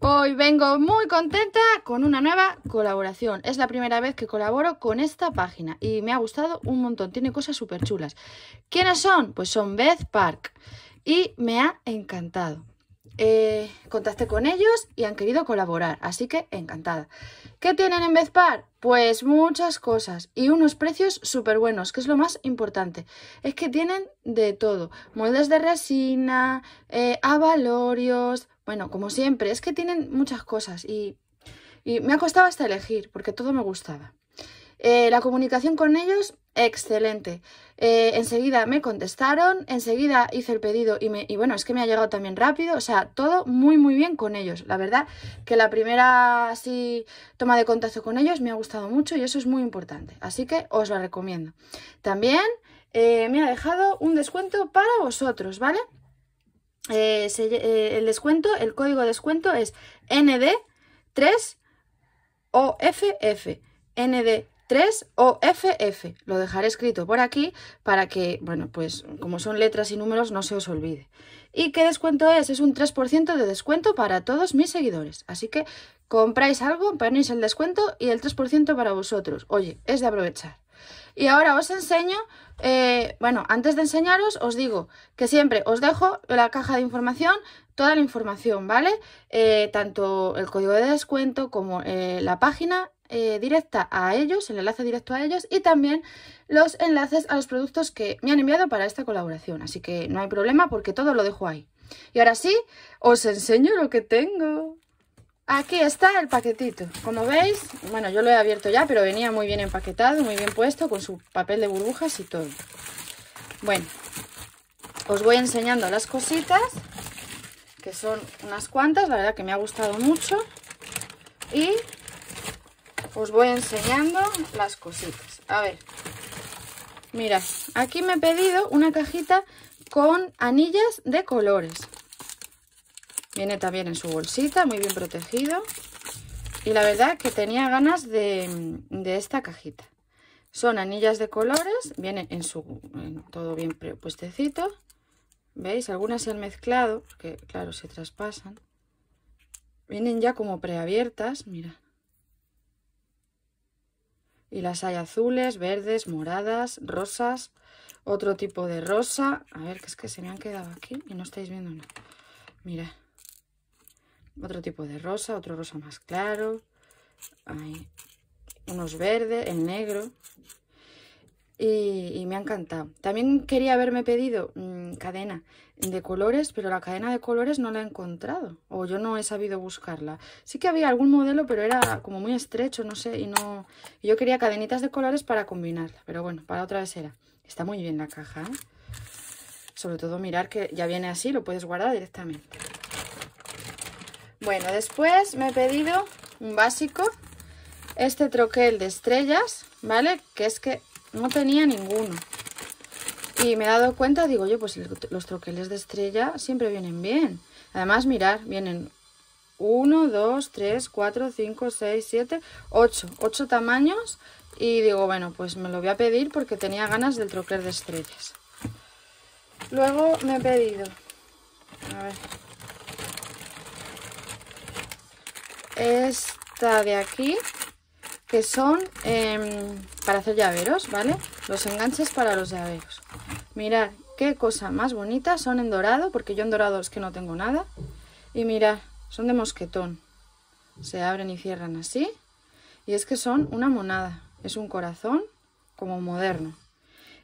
Hoy vengo muy contenta con una nueva colaboración. Es la primera vez que colaboro con esta página y me ha gustado un montón. Tiene cosas súper chulas. ¿Quiénes son? Pues son Beth Park y me ha encantado. Eh, contacté con ellos y han querido colaborar, así que encantada. ¿Qué tienen en Bezpar? Pues muchas cosas y unos precios súper buenos, que es lo más importante. Es que tienen de todo, moldes de resina, eh, avalorios, bueno, como siempre, es que tienen muchas cosas y, me ha costado hasta elegir, porque todo me gustaba. Eh, la comunicación con ellos Excelente. Eh, enseguida me contestaron, enseguida hice el pedido y, me, bueno, es que me ha llegado también rápido, o sea, todo muy muy bien con ellos. La verdad que la primera así toma de contacto con ellos me ha gustado mucho y eso es muy importante, así que os lo recomiendo. También eh, me ha dejado un descuento para vosotros, ¿vale? Eh, el descuento, el código de descuento es ND3OFF, ND 3 o FF. Lo dejaré escrito por aquí para que, bueno, pues como son letras y números no se os olvide. ¿Y qué descuento es? Es un 3% de descuento para todos mis seguidores. Así que compráis algo, ponéis el descuento y el 3% para vosotros. Oye, es de aprovechar. Y ahora os enseño, eh, bueno, antes de enseñaros os digo que siempre os dejo la caja de información toda la información, ¿vale? Eh, tanto el código de descuento como eh, la página eh, directa a ellos, el enlace directo a ellos y también los enlaces a los productos que me han enviado para esta colaboración. Así que no hay problema porque todo lo dejo ahí. Y ahora sí, os enseño lo que tengo. Aquí está el paquetito. Como veis, bueno, yo lo he abierto ya, pero venía muy bien empaquetado, muy bien puesto, con su papel de burbujas y todo. Bueno, os voy enseñando las cositas, que son unas cuantas, la verdad que me ha gustado mucho. Y os voy enseñando las cositas. A ver, mirad, aquí me he pedido una cajita con anillas de colores. Viene también en su bolsita, muy bien protegido. Y la verdad que tenía ganas de, esta cajita. Son anillas de colores, viene en su todo bien puestecito. ¿Veis? Algunas se han mezclado, porque claro, se traspasan. Vienen ya como preabiertas, mira. Y las hay azules, verdes, moradas, rosas, otro tipo de rosa. A ver, que es que se me han quedado aquí y no estáis viendo nada. mira Otro tipo de rosa, otro rosa más claro. hay Unos verdes, el negro y, me ha encantado. También quería haberme pedido mm, cadena de colores, pero la cadena de colores no la he encontrado o yo no he sabido buscarla. Sí que había algún modelo, pero era como muy estrecho, no sé, y no... Yo quería cadenitas de colores para combinarla, pero bueno, para otra vez era. Está muy bien la caja, ¿eh? Sobre todo mirar que ya viene así, lo puedes guardar directamente. Bueno, después me he pedido un básico, este troquel de estrellas, ¿vale? Que es que no tenía ninguno. Y me he dado cuenta, digo yo, pues los troqueles de estrella siempre vienen bien. Además, mirar, vienen 1, 2, 3, 4, 5, 6, 7, 8. 8 tamaños. Y digo, bueno, pues me lo voy a pedir porque tenía ganas del troquel de estrellas. Luego me he pedido... A ver. Esta de aquí, que son em, para hacer llaveros, ¿vale? Los enganches para los llaveros. Mirad qué cosa más bonita, son en dorado, porque yo en dorado es que no tengo nada. Y mirad, son de mosquetón. Se abren y cierran así. Y es que son una monada, es un corazón como moderno.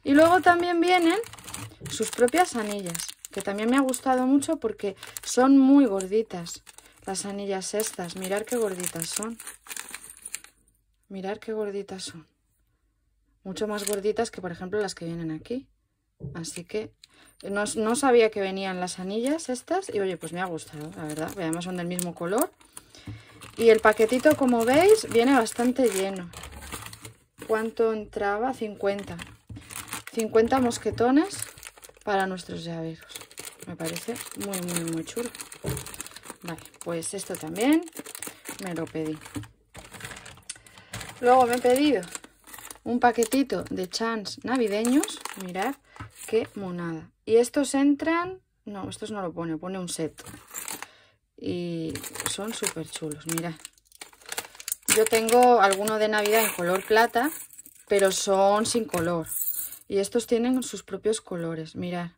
Y luego también vienen sus propias anillas, que también me ha gustado mucho porque son muy gorditas. Las anillas estas, mirar qué gorditas son. Mirad qué gorditas son. Mucho más gorditas que, por ejemplo, las que vienen aquí. Así que no, no, sabía que venían las anillas estas. Y oye, pues me ha gustado, la verdad. Además son del mismo color. Y el paquetito, como veis, viene bastante lleno. ¿Cuánto entraba? 50. 50 mosquetones para nuestros llaveros. Me parece muy, muy, muy chulo. Vale, pues esto también me lo pedí. Luego me he pedido un paquetito de chans navideños. Mirad qué monada. Y estos entran... No, estos no lo pone, pone un set. Y son súper chulos, mirad. Yo tengo alguno de Navidad en color plata, pero son sin color. Y estos tienen sus propios colores, mirad.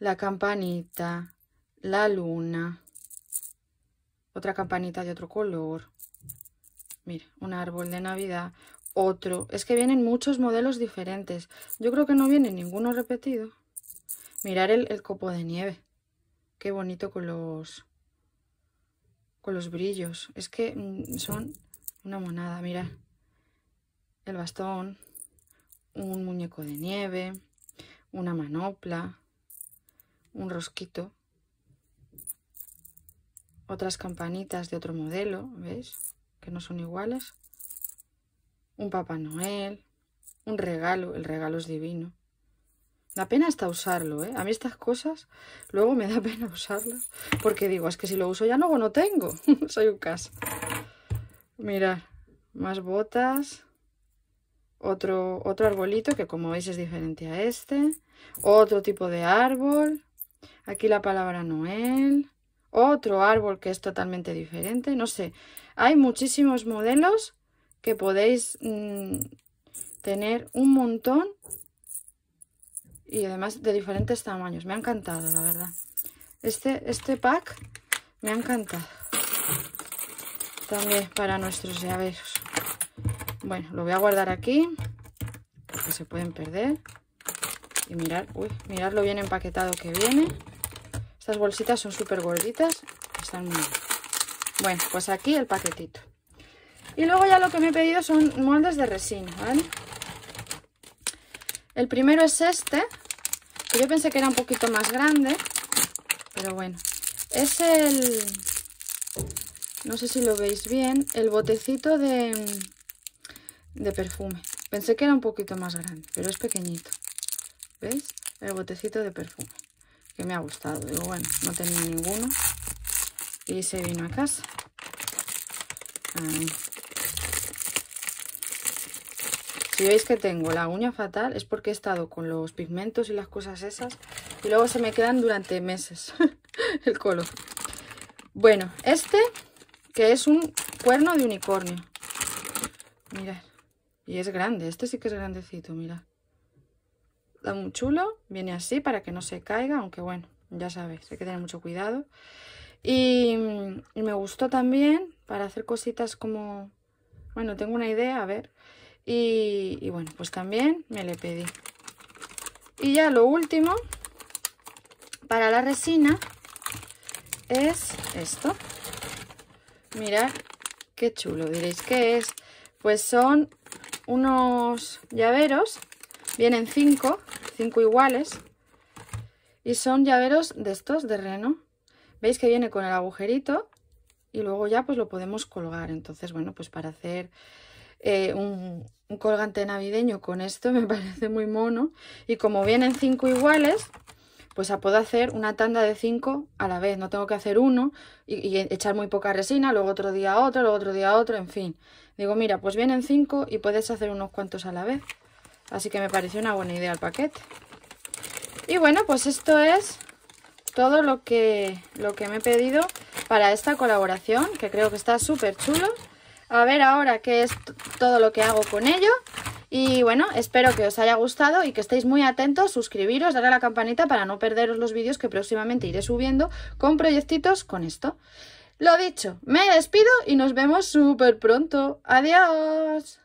La campanita, la luna, otra campanita de otro color, Mira, un árbol de Navidad, otro. Es que vienen muchos modelos diferentes. Yo creo que no viene ninguno repetido. Mirar el, el, copo de nieve. Qué bonito con los, con los brillos. Es que mm, son una monada, mira. El bastón, un muñeco de nieve, una manopla, un rosquito. Otras campanitas de otro modelo, ¿ves? que no son iguales, un Papá Noel, un regalo, el regalo es divino. Da pena hasta usarlo, ¿eh? A mí estas cosas luego me da pena usarlas. Porque digo, es que si lo uso ya no, no tengo. Soy un caso. mira, más botas. Otro, otro arbolito que como veis es diferente a este. Otro tipo de árbol. Aquí la palabra Noel. Otro árbol que es totalmente diferente, no sé. Hay muchísimos modelos que podéis mm, tener un montón y además de diferentes tamaños. Me ha encantado, la verdad. Este, este pack me ha encantado. También para nuestros llaveros. Bueno, lo voy a guardar aquí porque se pueden perder. Y mirar, lo bien empaquetado que viene. Estas bolsitas son súper gorditas. Están muy Bueno, pues aquí el paquetito. Y luego ya lo que me he pedido son moldes de resina, ¿vale? El primero es este, que yo pensé que era un poquito más grande, pero bueno. Es el, no sé si lo veis bien, el botecito de, de perfume. Pensé que era un poquito más grande, pero es pequeñito. ¿Veis? El botecito de perfume que me ha gustado. Digo, bueno, no tenía ninguno. Y se vino a casa. Ah. Si veis que tengo la uña fatal es porque he estado con los pigmentos y las cosas esas y luego se me quedan durante meses el color. Bueno, este que es un cuerno de unicornio. Mirad. Y es grande, este sí que es grandecito, mirad da muy chulo, viene así para que no se caiga, aunque bueno, ya sabéis, hay que tener mucho cuidado. Mm, y, me gustó también para hacer cositas como, bueno, tengo una idea, a ver. Y, bueno, pues también me le pedí. Y ya lo último para la resina es esto. Mirad qué chulo, diréis, ¿qué es? Pues son unos llaveros Vienen cinco, cinco iguales. Y son llaveros de estos, de reno. Veis que viene con el agujerito y luego ya pues lo podemos colgar. Entonces, bueno, pues para hacer eh, un, colgante navideño con esto me parece muy mono. Y como vienen cinco iguales, pues puedo hacer una tanda de 5 a la vez. No tengo que hacer uno y, echar muy poca resina, luego otro día otro, luego otro día otro, en fin. Digo, mira, pues vienen cinco y puedes hacer unos cuantos a la vez. Así que me pareció una buena idea el paquete. Y bueno, pues esto es todo lo que, lo que me he pedido para esta colaboración, que creo que está súper chulo. A ver ahora qué es todo lo que hago con ello. Y bueno, espero que os haya gustado y que estéis muy atentos, suscribiros, darle a la campanita para no perderos los vídeos que próximamente iré subiendo con proyectitos con esto. Lo dicho, me despido y nos vemos súper pronto. ¡Adiós!